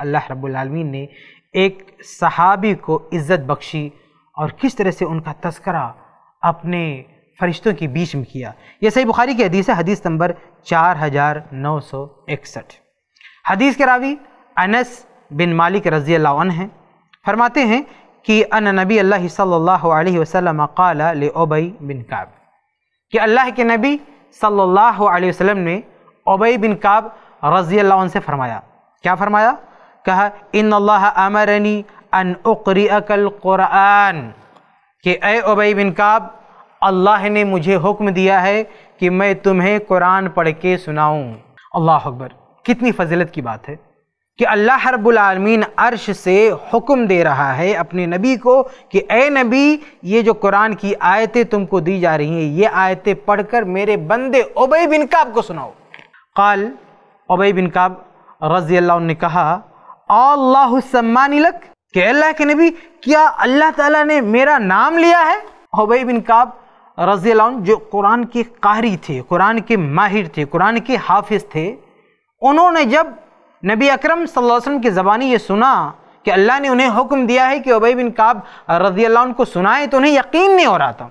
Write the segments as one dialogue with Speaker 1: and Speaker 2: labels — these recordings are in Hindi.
Speaker 1: अल्लाह रब्लमीन ने एक सहाबी को इज़्ज़त बख्शी और किस तरह से उनका तस्करा अपने फरिश्तों के बीच में किया यह सही बुखारी की हदीस है हदीस नंबर चार हज़ार नौ सौ इकसठ हदीस के रावी अनस बिन मालिक रज़ी अल्लाह हैं फरमाते हैं कि अन नबी अल्लाह सल्लल्लाहु अलैहि वसल्लम काला ले ओबई बिन काब कि अल्लाह के नबी सल्लल्लाहु अलैहि वसल्लम ने ओबई बिन काब रज़ी अल्लाह से फरमाया क्या फरमाया कहा इन अमरनी अन उकरी अकल क़ुरान कि ए उबई बिन काब अल्लाह ने मुझे हुक्म दिया है कि मैं तुम्हें कुरान पढ़ के सुनाऊँ अल्लाह अकबर कितनी फजीलत की बात है कि अल्लाह रब्बुलमीन अर्श से हुक्म दे रहा है अपने नबी को कि ए नबी ये जो कुरान की आयतें तुमको दी जा रही हैं ये आयतें पढ़कर मेरे बंदे उबई बिन काब को सुनाओ काल उबई बिन काब रज़ी अल्लाह ने कहा अल्लाहमानिलक के अल्लाह के नबी क्या अल्लाह ताला ने मेरा नाम लिया है हबई बिन काब रज़ी जो कुरान के कारी थे कुरान के माहिर थे कुरान के हाफिज थे उन्होंने जब नबी अकरम सल्लल्लाहु अलैहि वसल्लम की ज़बानी ये सुना कि अल्लाह ने उन्हें हुक्म दिया है कि उबई बिन काब रजी अल्लाह उनको सुनाए तो उन्हें यकीन नहीं हो रहा था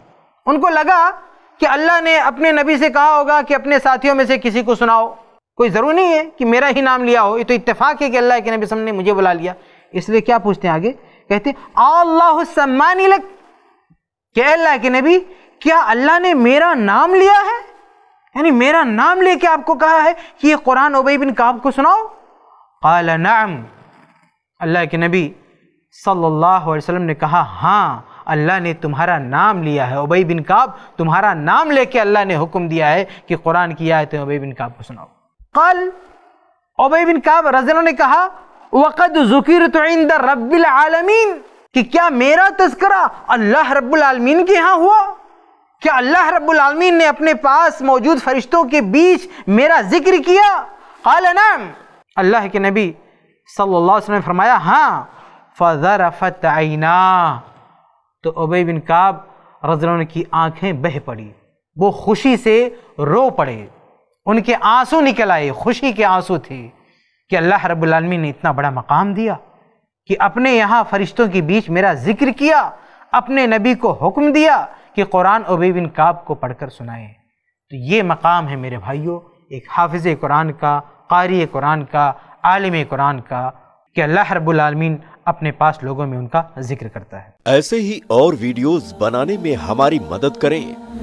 Speaker 1: उनको लगा कि अल्लाह ने अपने नबी से कहा होगा कि अपने साथियों में से किसी को सुनाओ कोई ज़रूरी नहीं है कि मेरा ही नाम लिया हो ये तो इतफ़ाक है कि अल्लाह के नबी ने मुझे बुला लिया इसलिए क्या पूछते हैं आगे कहते हैं अल्लाह अल्लाह के नबी क्या अल्लाह ने मेरा नाम लिया है यानी मेरा नाम लेके आपको कहा है कि ये कुरान उबई बिन काब को सुनाओ नाम अल्लाह के नबी सल्लल्लाहु अलैहि वसल्लम ने कहा हाँ अल्लाह ने तुम्हारा नाम लिया है उबई बिन काब तुम्हारा नाम लेके अल्लाह ने हुक्म दिया है कि कुरान की आयतें उबई बिन काब को सुनाओ कल ओबिन बिन काब रजना ने कहा वक़द जुकिर तो रब्बिल आलमीन कि क्या मेरा तस्करा अल्लाह रब्बुल आलमीन के यहाँ हुआ क्या अल्लाह रब्बुल आलमीन ने अपने पास मौजूद फरिश्तों के बीच मेरा जिक्र किया कल नाम अल्लाह के नबी सल्लल्लाहु अलैहि वसल्लम ने फरमाया हाँ फ़रफत आईना तो उबे बिन काब रजन की आंखें बह पड़ी वो खुशी से रो पड़े उनके आंसू निकल आए खुशी के आंसू थे कि अल्लाह रब्लमी ने इतना बड़ा मकाम दिया कि अपने यहाँ फरिश्तों के बीच मेरा जिक्र किया अपने नबी को हुक्म दिया कि कुरान उबे बिन काब को पढ़कर सुनाए तो ये मकाम है मेरे भाइयों एक हाफिज़ कुरान का कारी कुरान का आलिम कुरान का कि अल्लाह रब्लमीन अपने पास लोगों में उनका जिक्र करता है ऐसे ही और वीडियोस बनाने में हमारी मदद करें